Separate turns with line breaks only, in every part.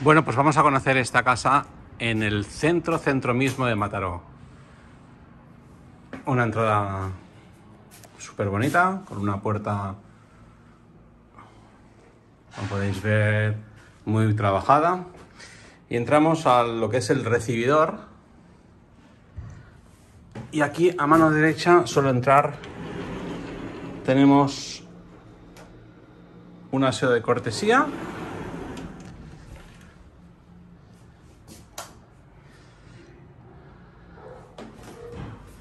Bueno, pues vamos a conocer esta casa en el centro, centro mismo de Mataró. Una entrada súper bonita, con una puerta, como podéis ver, muy trabajada. Y entramos a lo que es el recibidor. Y aquí a mano derecha, solo entrar, tenemos un aseo de cortesía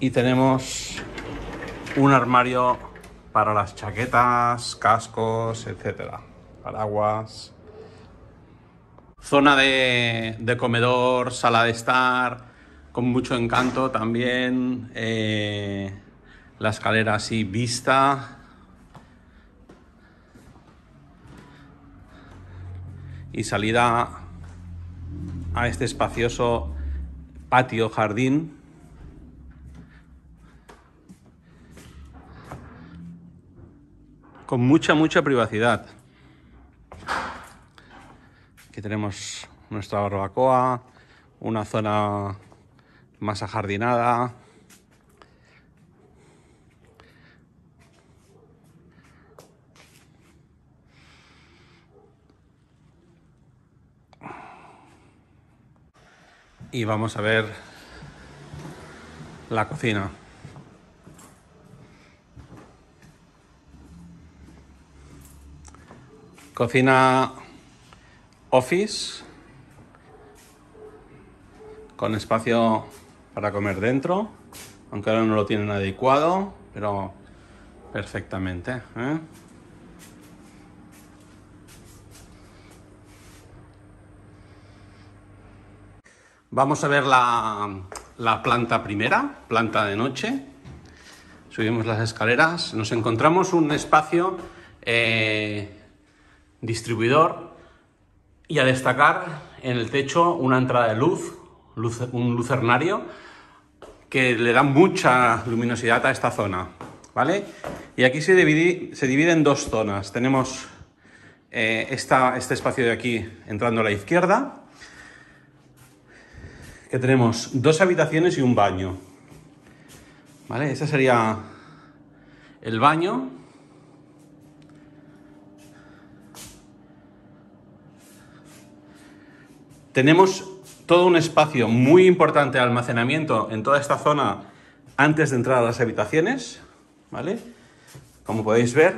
Y tenemos un armario para las chaquetas, cascos, etcétera, paraguas. Zona de, comedor, sala de estar, con mucho encanto también. Eh, la escalera así vista. Y salida a este espacioso patio jardín con mucha, mucha privacidad. Aquí tenemos nuestra barbacoa, una zona más ajardinada. Y vamos a ver la cocina. Cocina office con espacio para comer dentro, aunque ahora no lo tienen adecuado, pero perfectamente. ¿eh? Vamos a ver la, planta primera, planta de noche. Subimos las escaleras, nos encontramos un espacio eh, distribuidor y a destacar en el techo una entrada de luz, un lucernario que le da mucha luminosidad a esta zona, ¿vale? Y aquí se divide, se divide en dos zonas. Tenemos eh, este espacio de aquí entrando a la izquierda, que tenemos dos habitaciones y un baño. ¿Vale? Este sería el baño Tenemos todo un espacio muy importante de almacenamiento en toda esta zona antes de entrar a las habitaciones, ¿vale? Como podéis ver,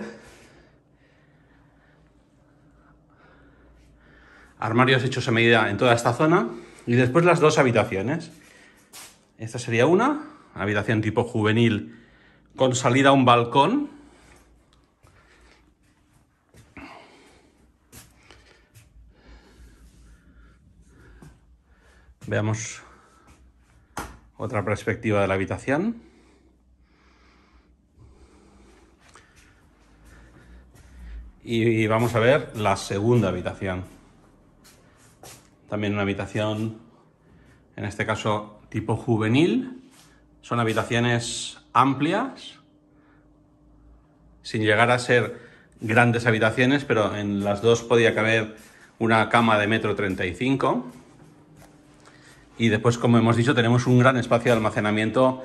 armarios hechos a medida en toda esta zona y después las dos habitaciones. Esta sería una, habitación tipo juvenil con salida a un balcón, Veamos otra perspectiva de la habitación. Y vamos a ver la segunda habitación. También una habitación, en este caso, tipo juvenil. Son habitaciones amplias, sin llegar a ser grandes habitaciones, pero en las dos podía caber una cama de metro 35 y después, como hemos dicho, tenemos un gran espacio de almacenamiento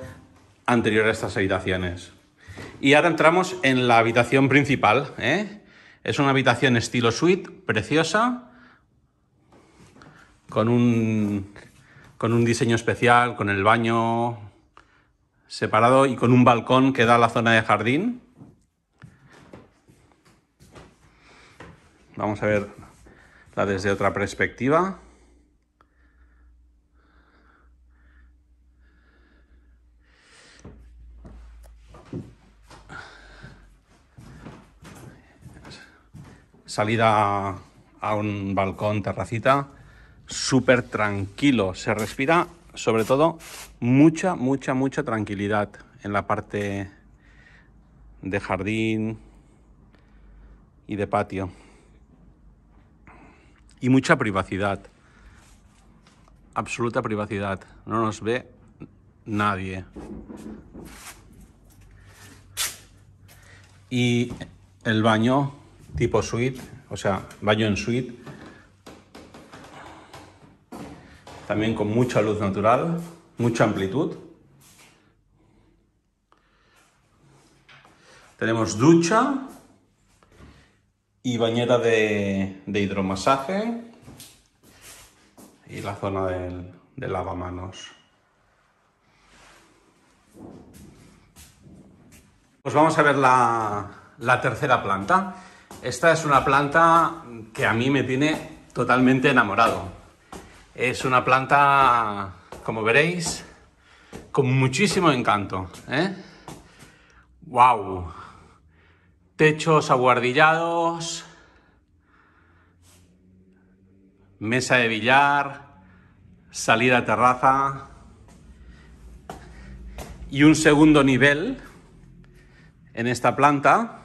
anterior a estas habitaciones. Y ahora entramos en la habitación principal. ¿eh? Es una habitación estilo suite, preciosa, con un, con un diseño especial, con el baño separado y con un balcón que da a la zona de jardín. Vamos a verla desde otra perspectiva. salida a un balcón, terracita, súper tranquilo. Se respira, sobre todo, mucha, mucha, mucha tranquilidad en la parte de jardín y de patio. Y mucha privacidad. Absoluta privacidad. No nos ve nadie. Y el baño tipo suite, o sea, baño en suite. También con mucha luz natural, mucha amplitud. Tenemos ducha y bañera de, hidromasaje y la zona del, lavamanos. Pues vamos a ver la tercera planta. Esta es una planta que a mí me tiene totalmente enamorado. Es una planta, como veréis, con muchísimo encanto. ¡Wow! ¿eh? Techos aguardillados, mesa de billar, salida a terraza y un segundo nivel en esta planta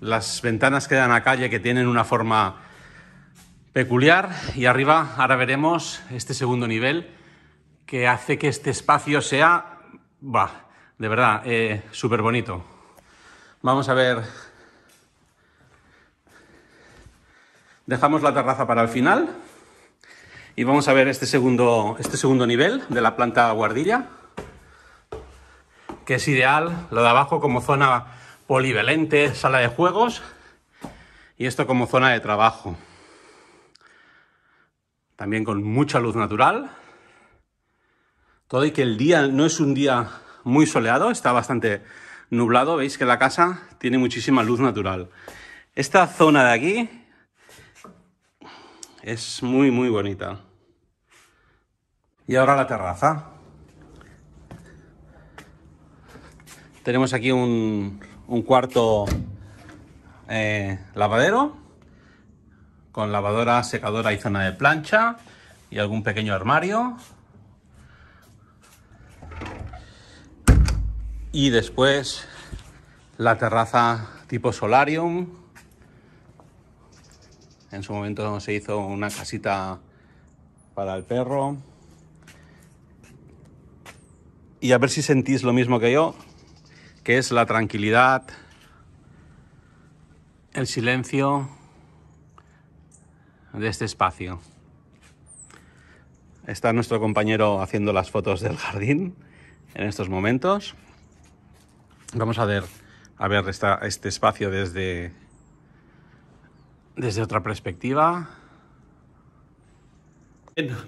las ventanas que dan a calle que tienen una forma peculiar y arriba ahora veremos este segundo nivel que hace que este espacio sea, va de verdad, eh, súper bonito. Vamos a ver. Dejamos la terraza para el final y vamos a ver este segundo, este segundo nivel de la planta guardilla, que es ideal, lo de abajo como zona polivalente sala de juegos y esto como zona de trabajo. También con mucha luz natural. Todo y que el día no es un día muy soleado, está bastante nublado. Veis que la casa tiene muchísima luz natural. Esta zona de aquí es muy, muy bonita. Y ahora la terraza. Tenemos aquí un, un cuarto eh, lavadero con lavadora, secadora y zona de plancha y algún pequeño armario. Y después la terraza tipo solarium. En su momento se hizo una casita para el perro. Y a ver si sentís lo mismo que yo, que es la tranquilidad, el silencio de este espacio. Está nuestro compañero haciendo las fotos del jardín en estos momentos. Vamos a ver, a ver este espacio desde, desde otra perspectiva.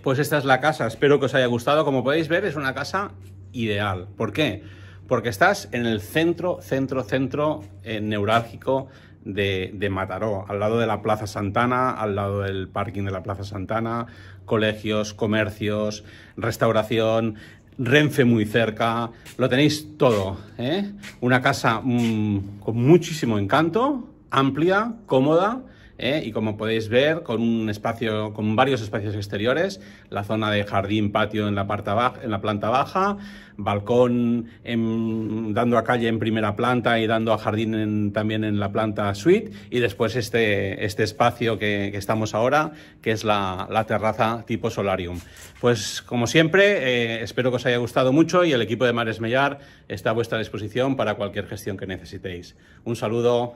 pues esta es la casa. Espero que os haya gustado. Como podéis ver, es una casa ideal. ¿Por qué? porque estás en el centro, centro, centro eh, neurálgico de, Mataró, al lado de la Plaza Santana, al lado del parking de la Plaza Santana, colegios, comercios, restauración, Renfe muy cerca, lo tenéis todo. ¿eh? Una casa mm, con muchísimo encanto, amplia, cómoda ¿eh? y como podéis ver, con un espacio, con varios espacios exteriores, la zona de jardín, patio en la, parte baja, en la planta baja, balcón dando a calle en primera planta y dando a jardín también en la planta suite, y después este, este espacio que, estamos ahora, que es la, terraza tipo solarium. Pues como siempre, eh, espero que os haya gustado mucho y el equipo de Mares Mellar está a vuestra disposición para cualquier gestión que necesitéis. Un saludo.